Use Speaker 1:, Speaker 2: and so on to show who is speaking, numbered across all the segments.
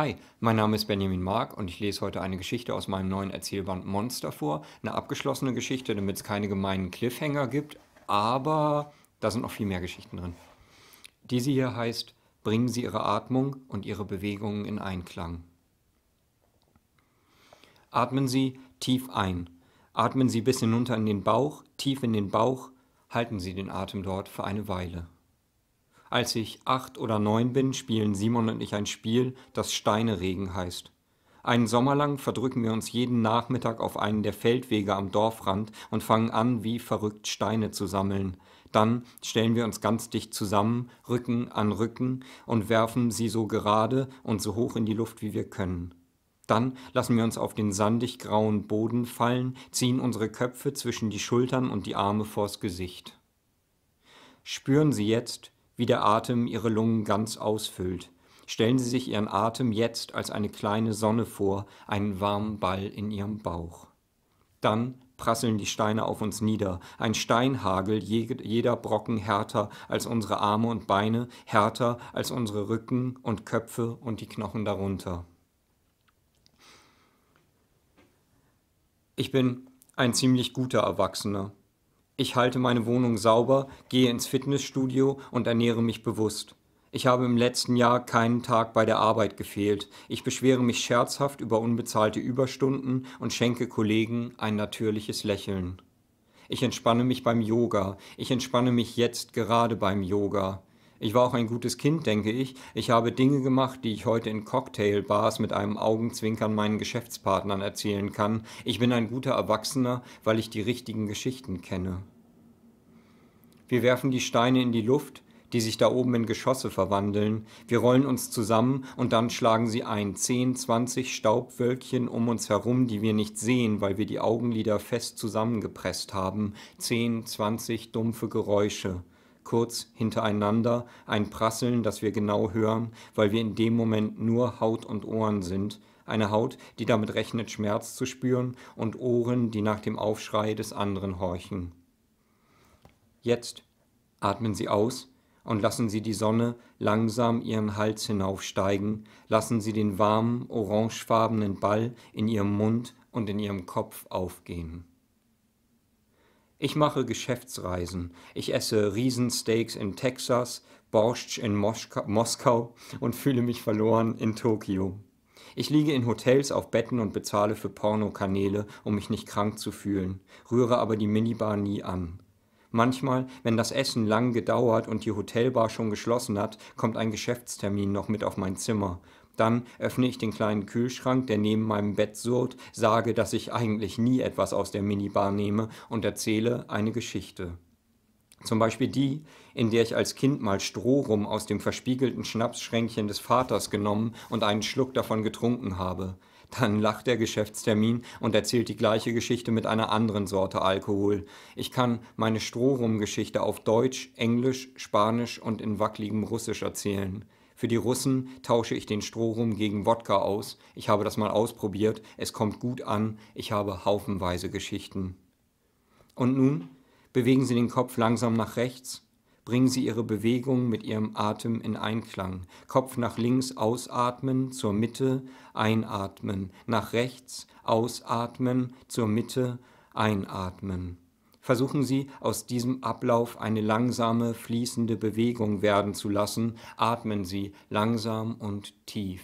Speaker 1: Hi, mein Name ist Benjamin Mark und ich lese heute eine Geschichte aus meinem neuen Erzählband Monster vor. Eine abgeschlossene Geschichte, damit es keine gemeinen Cliffhanger gibt, aber da sind noch viel mehr Geschichten drin. Diese hier heißt Bringen Sie Ihre Atmung und Ihre Bewegungen in Einklang. Atmen Sie tief ein. Atmen Sie bis hinunter in den Bauch, tief in den Bauch. Halten Sie den Atem dort für eine Weile. Als ich acht oder neun bin, spielen Simon und ich ein Spiel, das Steineregen heißt. Einen Sommer lang verdrücken wir uns jeden Nachmittag auf einen der Feldwege am Dorfrand und fangen an, wie verrückt Steine zu sammeln. Dann stellen wir uns ganz dicht zusammen, Rücken an Rücken, und werfen sie so gerade und so hoch in die Luft, wie wir können. Dann lassen wir uns auf den sandig grauen Boden fallen, ziehen unsere Köpfe zwischen die Schultern und die Arme vors Gesicht. Spüren Sie jetzt, wie der Atem Ihre Lungen ganz ausfüllt. Stellen Sie sich Ihren Atem jetzt als eine kleine Sonne vor, einen warmen Ball in Ihrem Bauch. Dann prasseln die Steine auf uns nieder, ein Steinhagel, jeder Brocken härter als unsere Arme und Beine, härter als unsere Rücken und Köpfe und die Knochen darunter. Ich bin ein ziemlich guter Erwachsener. Ich halte meine Wohnung sauber, gehe ins Fitnessstudio und ernähre mich bewusst. Ich habe im letzten Jahr keinen Tag bei der Arbeit gefehlt. Ich beschwere mich scherzhaft über unbezahlte Überstunden und schenke Kollegen ein natürliches Lächeln. Ich entspanne mich beim Yoga. Ich entspanne mich jetzt gerade beim Yoga. Ich war auch ein gutes Kind, denke ich. Ich habe Dinge gemacht, die ich heute in Cocktailbars mit einem Augenzwinkern meinen Geschäftspartnern erzählen kann. Ich bin ein guter Erwachsener, weil ich die richtigen Geschichten kenne. Wir werfen die Steine in die Luft, die sich da oben in Geschosse verwandeln. Wir rollen uns zusammen und dann schlagen sie ein. Zehn, zwanzig Staubwölkchen um uns herum, die wir nicht sehen, weil wir die Augenlider fest zusammengepresst haben. Zehn, zwanzig dumpfe Geräusche kurz hintereinander, ein Prasseln, das wir genau hören, weil wir in dem Moment nur Haut und Ohren sind, eine Haut, die damit rechnet, Schmerz zu spüren, und Ohren, die nach dem Aufschrei des anderen horchen. Jetzt atmen Sie aus und lassen Sie die Sonne langsam Ihren Hals hinaufsteigen, lassen Sie den warmen, orangefarbenen Ball in Ihrem Mund und in Ihrem Kopf aufgehen. Ich mache Geschäftsreisen. Ich esse Riesensteaks in Texas, Borscht in Moschka Moskau und fühle mich verloren in Tokio. Ich liege in Hotels auf Betten und bezahle für Pornokanäle, um mich nicht krank zu fühlen, rühre aber die Minibar nie an. Manchmal, wenn das Essen lang gedauert und die Hotelbar schon geschlossen hat, kommt ein Geschäftstermin noch mit auf mein Zimmer dann öffne ich den kleinen Kühlschrank, der neben meinem Bett surrt, sage, dass ich eigentlich nie etwas aus der Minibar nehme und erzähle eine Geschichte. Zum Beispiel die, in der ich als Kind mal Strohrum aus dem verspiegelten Schnapsschränkchen des Vaters genommen und einen Schluck davon getrunken habe. Dann lacht der Geschäftstermin und erzählt die gleiche Geschichte mit einer anderen Sorte Alkohol. Ich kann meine Strohrum-Geschichte auf Deutsch, Englisch, Spanisch und in wackeligem Russisch erzählen. Für die Russen tausche ich den Strohrum gegen Wodka aus. Ich habe das mal ausprobiert. Es kommt gut an. Ich habe haufenweise Geschichten. Und nun bewegen Sie den Kopf langsam nach rechts. Bringen Sie Ihre Bewegung mit Ihrem Atem in Einklang. Kopf nach links ausatmen, zur Mitte einatmen. Nach rechts ausatmen, zur Mitte einatmen versuchen sie aus diesem Ablauf eine langsame, fließende Bewegung werden zu lassen, atmen sie langsam und tief.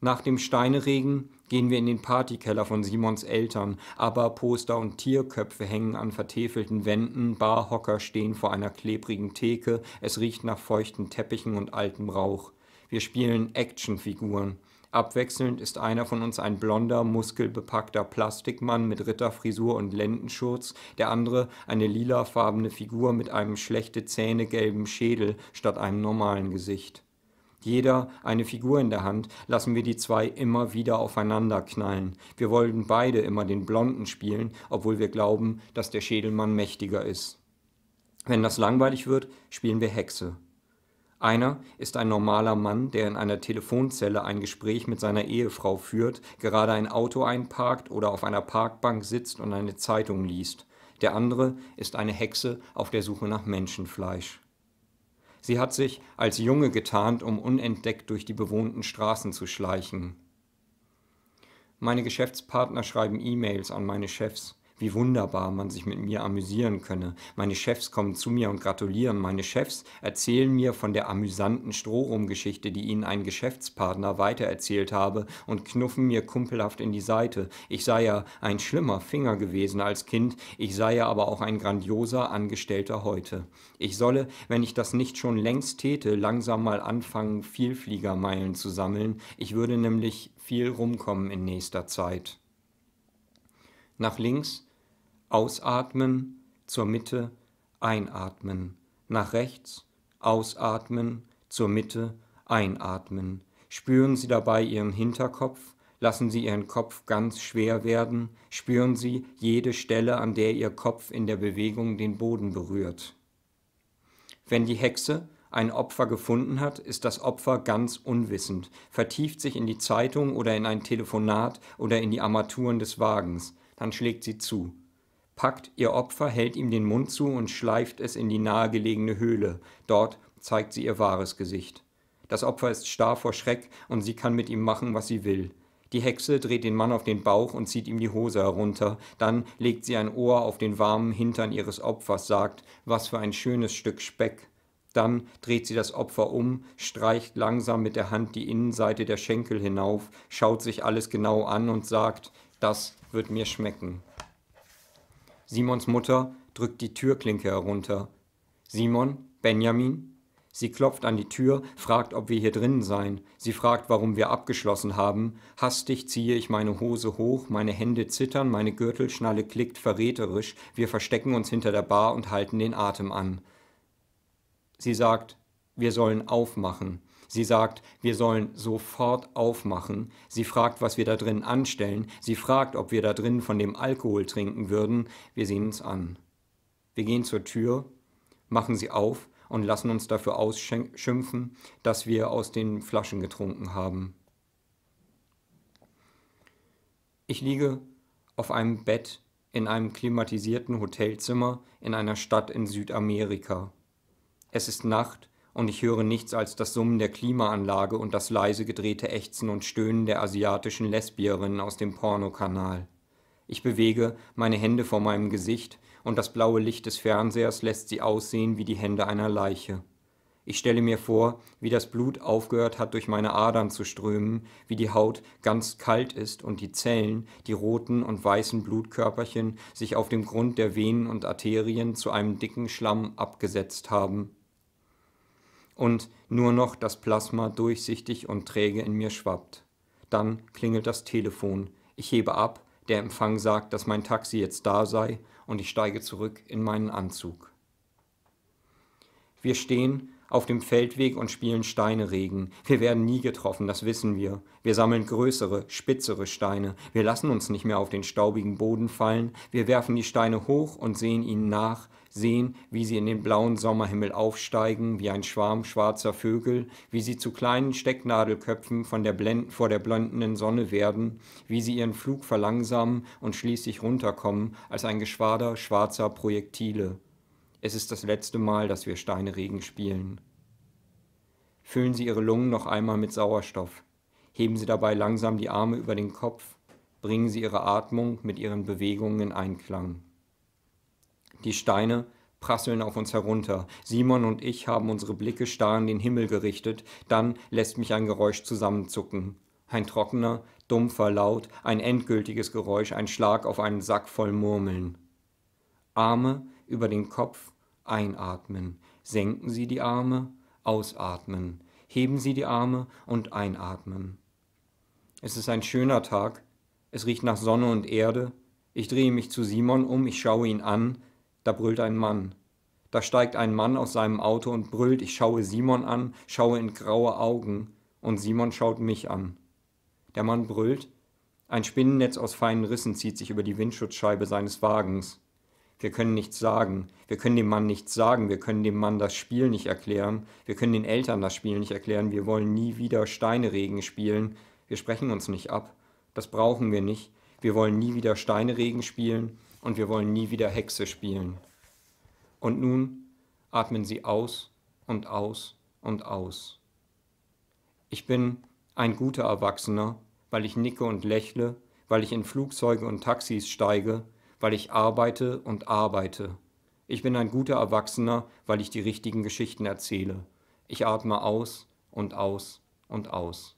Speaker 1: Nach dem Steineregen gehen wir in den Partykeller von Simons Eltern, aber Poster und Tierköpfe hängen an vertäfelten Wänden, Barhocker stehen vor einer klebrigen Theke, es riecht nach feuchten Teppichen und altem Rauch. Wir spielen Actionfiguren. Abwechselnd ist einer von uns ein blonder, muskelbepackter Plastikmann mit Ritterfrisur und Lendenschurz, der andere eine lilafarbene Figur mit einem schlechte Zähne gelben Schädel statt einem normalen Gesicht. Jeder eine Figur in der Hand, lassen wir die zwei immer wieder aufeinander knallen. Wir wollen beide immer den Blonden spielen, obwohl wir glauben, dass der Schädelmann mächtiger ist. Wenn das langweilig wird, spielen wir Hexe. Einer ist ein normaler Mann, der in einer Telefonzelle ein Gespräch mit seiner Ehefrau führt, gerade ein Auto einparkt oder auf einer Parkbank sitzt und eine Zeitung liest. Der andere ist eine Hexe auf der Suche nach Menschenfleisch. Sie hat sich als Junge getarnt, um unentdeckt durch die bewohnten Straßen zu schleichen. Meine Geschäftspartner schreiben E-Mails an meine Chefs wie wunderbar man sich mit mir amüsieren könne. Meine Chefs kommen zu mir und gratulieren. Meine Chefs erzählen mir von der amüsanten Strohrumgeschichte, die ihnen ein Geschäftspartner weitererzählt habe und knuffen mir kumpelhaft in die Seite. Ich sei ja ein schlimmer Finger gewesen als Kind, ich sei ja aber auch ein grandioser Angestellter heute. Ich solle, wenn ich das nicht schon längst täte, langsam mal anfangen, Vielfliegermeilen zu sammeln. Ich würde nämlich viel rumkommen in nächster Zeit. Nach links ausatmen, zur Mitte, einatmen, nach rechts, ausatmen, zur Mitte, einatmen. Spüren Sie dabei Ihren Hinterkopf, lassen Sie Ihren Kopf ganz schwer werden, spüren Sie jede Stelle, an der Ihr Kopf in der Bewegung den Boden berührt. Wenn die Hexe ein Opfer gefunden hat, ist das Opfer ganz unwissend, vertieft sich in die Zeitung oder in ein Telefonat oder in die Armaturen des Wagens, dann schlägt sie zu packt ihr Opfer, hält ihm den Mund zu und schleift es in die nahegelegene Höhle. Dort zeigt sie ihr wahres Gesicht. Das Opfer ist starr vor Schreck und sie kann mit ihm machen, was sie will. Die Hexe dreht den Mann auf den Bauch und zieht ihm die Hose herunter, dann legt sie ein Ohr auf den warmen Hintern ihres Opfers, sagt, was für ein schönes Stück Speck. Dann dreht sie das Opfer um, streicht langsam mit der Hand die Innenseite der Schenkel hinauf, schaut sich alles genau an und sagt, das wird mir schmecken. Simons Mutter drückt die Türklinke herunter. Simon, Benjamin? Sie klopft an die Tür, fragt, ob wir hier drinnen seien. Sie fragt, warum wir abgeschlossen haben. Hastig ziehe ich meine Hose hoch, meine Hände zittern, meine Gürtelschnalle klickt verräterisch. Wir verstecken uns hinter der Bar und halten den Atem an. Sie sagt, wir sollen aufmachen. Sie sagt, wir sollen sofort aufmachen. Sie fragt, was wir da drin anstellen. Sie fragt, ob wir da drin von dem Alkohol trinken würden. Wir sehen uns an. Wir gehen zur Tür, machen sie auf und lassen uns dafür ausschimpfen, dass wir aus den Flaschen getrunken haben. Ich liege auf einem Bett in einem klimatisierten Hotelzimmer in einer Stadt in Südamerika. Es ist Nacht und ich höre nichts als das Summen der Klimaanlage und das leise gedrehte Ächzen und Stöhnen der asiatischen Lesbierinnen aus dem Pornokanal. Ich bewege meine Hände vor meinem Gesicht und das blaue Licht des Fernsehers lässt sie aussehen wie die Hände einer Leiche. Ich stelle mir vor, wie das Blut aufgehört hat, durch meine Adern zu strömen, wie die Haut ganz kalt ist und die Zellen, die roten und weißen Blutkörperchen, sich auf dem Grund der Venen und Arterien zu einem dicken Schlamm abgesetzt haben und nur noch das Plasma durchsichtig und träge in mir schwappt. Dann klingelt das Telefon. Ich hebe ab, der Empfang sagt, dass mein Taxi jetzt da sei und ich steige zurück in meinen Anzug. Wir stehen auf dem Feldweg und spielen Steineregen. Wir werden nie getroffen, das wissen wir. Wir sammeln größere, spitzere Steine. Wir lassen uns nicht mehr auf den staubigen Boden fallen. Wir werfen die Steine hoch und sehen ihnen nach, sehen, wie sie in den blauen Sommerhimmel aufsteigen, wie ein Schwarm schwarzer Vögel, wie sie zu kleinen Stecknadelköpfen von der Blend vor der blendenden Sonne werden, wie sie ihren Flug verlangsamen und schließlich runterkommen als ein Geschwader schwarzer Projektile. Es ist das letzte Mal, dass wir Steineregen spielen. Füllen Sie Ihre Lungen noch einmal mit Sauerstoff. Heben Sie dabei langsam die Arme über den Kopf. Bringen Sie Ihre Atmung mit Ihren Bewegungen in Einklang. Die Steine prasseln auf uns herunter. Simon und ich haben unsere Blicke starr in den Himmel gerichtet. Dann lässt mich ein Geräusch zusammenzucken. Ein trockener, dumpfer Laut, ein endgültiges Geräusch, ein Schlag auf einen Sack voll Murmeln. Arme über den Kopf einatmen. Senken Sie die Arme, ausatmen. Heben Sie die Arme und einatmen. Es ist ein schöner Tag. Es riecht nach Sonne und Erde. Ich drehe mich zu Simon um, ich schaue ihn an. Da brüllt ein Mann. Da steigt ein Mann aus seinem Auto und brüllt, ich schaue Simon an, schaue in graue Augen, und Simon schaut mich an. Der Mann brüllt, ein Spinnennetz aus feinen Rissen zieht sich über die Windschutzscheibe seines Wagens. Wir können nichts sagen, wir können dem Mann nichts sagen, wir können dem Mann das Spiel nicht erklären, wir können den Eltern das Spiel nicht erklären, wir wollen nie wieder Steineregen spielen, wir sprechen uns nicht ab, das brauchen wir nicht, wir wollen nie wieder Steineregen spielen, und wir wollen nie wieder Hexe spielen. Und nun atmen Sie aus und aus und aus. Ich bin ein guter Erwachsener, weil ich nicke und lächle, weil ich in Flugzeuge und Taxis steige, weil ich arbeite und arbeite. Ich bin ein guter Erwachsener, weil ich die richtigen Geschichten erzähle. Ich atme aus und aus und aus.